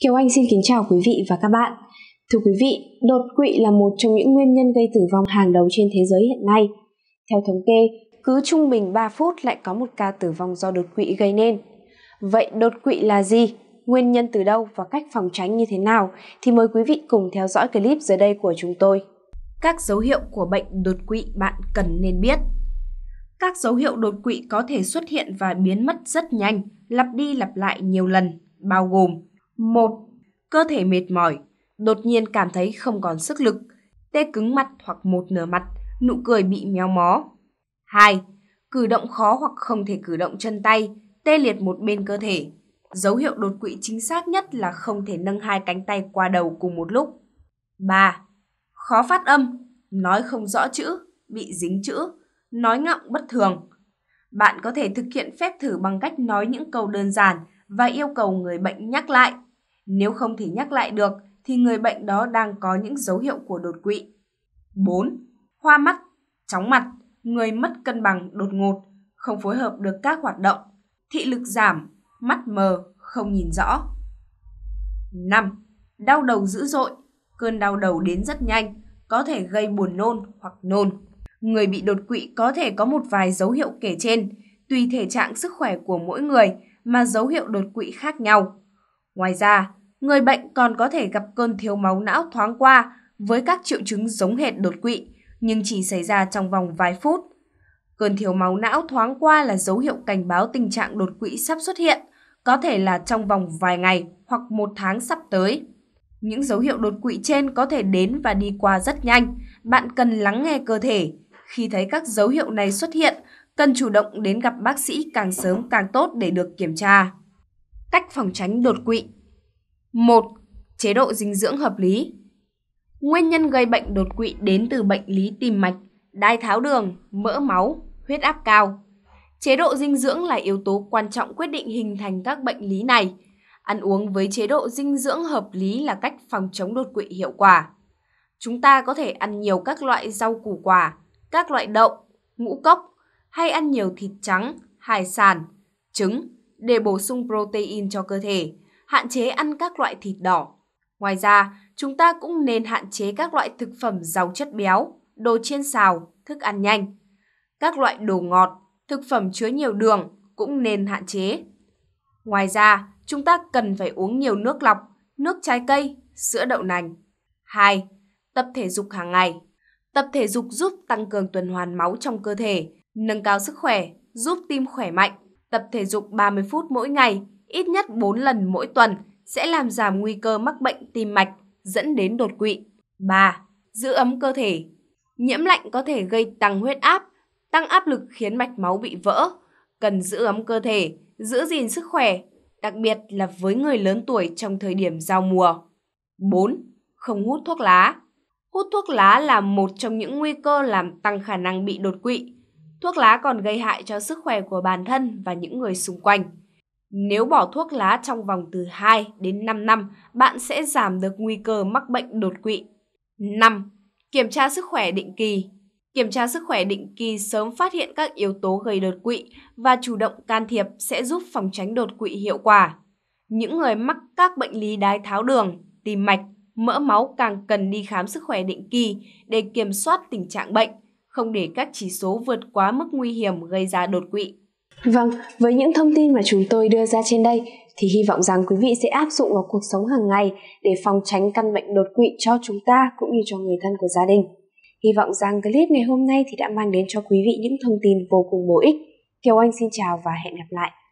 Kiều Anh xin kính chào quý vị và các bạn. Thưa quý vị, đột quỵ là một trong những nguyên nhân gây tử vong hàng đầu trên thế giới hiện nay. Theo thống kê, cứ trung bình 3 phút lại có một ca tử vong do đột quỵ gây nên. Vậy đột quỵ là gì? Nguyên nhân từ đâu và cách phòng tránh như thế nào thì mời quý vị cùng theo dõi clip dưới đây của chúng tôi. Các dấu hiệu của bệnh đột quỵ bạn cần nên biết. Các dấu hiệu đột quỵ có thể xuất hiện và biến mất rất nhanh, lặp đi lặp lại nhiều lần, bao gồm 1. Cơ thể mệt mỏi, đột nhiên cảm thấy không còn sức lực, tê cứng mặt hoặc một nửa mặt, nụ cười bị méo mó. 2. Cử động khó hoặc không thể cử động chân tay, tê liệt một bên cơ thể. Dấu hiệu đột quỵ chính xác nhất là không thể nâng hai cánh tay qua đầu cùng một lúc. 3. Khó phát âm, nói không rõ chữ, bị dính chữ, nói ngọng bất thường. Bạn có thể thực hiện phép thử bằng cách nói những câu đơn giản và yêu cầu người bệnh nhắc lại nếu không thể nhắc lại được thì người bệnh đó đang có những dấu hiệu của đột quỵ. 4. Hoa mắt, chóng mặt, người mất cân bằng đột ngột, không phối hợp được các hoạt động, thị lực giảm, mắt mờ, không nhìn rõ. 5. Đau đầu dữ dội, cơn đau đầu đến rất nhanh, có thể gây buồn nôn hoặc nôn. Người bị đột quỵ có thể có một vài dấu hiệu kể trên, tùy thể trạng sức khỏe của mỗi người mà dấu hiệu đột quỵ khác nhau. Ngoài ra, người bệnh còn có thể gặp cơn thiếu máu não thoáng qua với các triệu chứng giống hệt đột quỵ nhưng chỉ xảy ra trong vòng vài phút. Cơn thiếu máu não thoáng qua là dấu hiệu cảnh báo tình trạng đột quỵ sắp xuất hiện, có thể là trong vòng vài ngày hoặc một tháng sắp tới. Những dấu hiệu đột quỵ trên có thể đến và đi qua rất nhanh, bạn cần lắng nghe cơ thể. Khi thấy các dấu hiệu này xuất hiện, cần chủ động đến gặp bác sĩ càng sớm càng tốt để được kiểm tra. Cách phòng tránh đột quỵ 1. Chế độ dinh dưỡng hợp lý Nguyên nhân gây bệnh đột quỵ đến từ bệnh lý tim mạch, đai tháo đường, mỡ máu, huyết áp cao. Chế độ dinh dưỡng là yếu tố quan trọng quyết định hình thành các bệnh lý này. Ăn uống với chế độ dinh dưỡng hợp lý là cách phòng chống đột quỵ hiệu quả. Chúng ta có thể ăn nhiều các loại rau củ quả, các loại đậu, ngũ cốc hay ăn nhiều thịt trắng, hải sản, trứng, để bổ sung protein cho cơ thể, hạn chế ăn các loại thịt đỏ. Ngoài ra, chúng ta cũng nên hạn chế các loại thực phẩm giàu chất béo, đồ chiên xào, thức ăn nhanh. Các loại đồ ngọt, thực phẩm chứa nhiều đường cũng nên hạn chế. Ngoài ra, chúng ta cần phải uống nhiều nước lọc, nước trái cây, sữa đậu nành. 2. Tập thể dục hàng ngày. Tập thể dục giúp tăng cường tuần hoàn máu trong cơ thể, nâng cao sức khỏe, giúp tim khỏe mạnh, tập thể dục 30 phút mỗi ngày, ít nhất 4 lần mỗi tuần sẽ làm giảm nguy cơ mắc bệnh tim mạch dẫn đến đột quỵ. 3. Giữ ấm cơ thể. Nhiễm lạnh có thể gây tăng huyết áp, tăng áp lực khiến mạch máu bị vỡ. Cần giữ ấm cơ thể, giữ gìn sức khỏe, đặc biệt là với người lớn tuổi trong thời điểm giao mùa. 4. Không hút thuốc lá. Hút thuốc lá là một trong những nguy cơ làm tăng khả năng bị đột quỵ. Thuốc lá còn gây hại cho sức khỏe của bản thân và những người xung quanh. Nếu bỏ thuốc lá trong vòng từ 2 đến 5 năm, bạn sẽ giảm được nguy cơ mắc bệnh đột quỵ. 5. Kiểm tra sức khỏe định kỳ. Kiểm tra sức khỏe định kỳ sớm phát hiện các yếu tố gây đột quỵ và chủ động can thiệp sẽ giúp phòng tránh đột quỵ hiệu quả. Những người mắc các bệnh lý đái tháo đường, tim mạch, mỡ máu càng cần đi khám sức khỏe định kỳ để kiểm soát tình trạng bệnh không để các chỉ số vượt quá mức nguy hiểm gây ra đột quỵ. Vâng, với những thông tin mà chúng tôi đưa ra trên đây thì hy vọng rằng quý vị sẽ áp dụng vào cuộc sống hàng ngày để phòng tránh căn bệnh đột quỵ cho chúng ta cũng như cho người thân của gia đình. Hy vọng rằng clip ngày hôm nay thì đã mang đến cho quý vị những thông tin vô cùng bổ ích. Kiều Anh xin chào và hẹn gặp lại.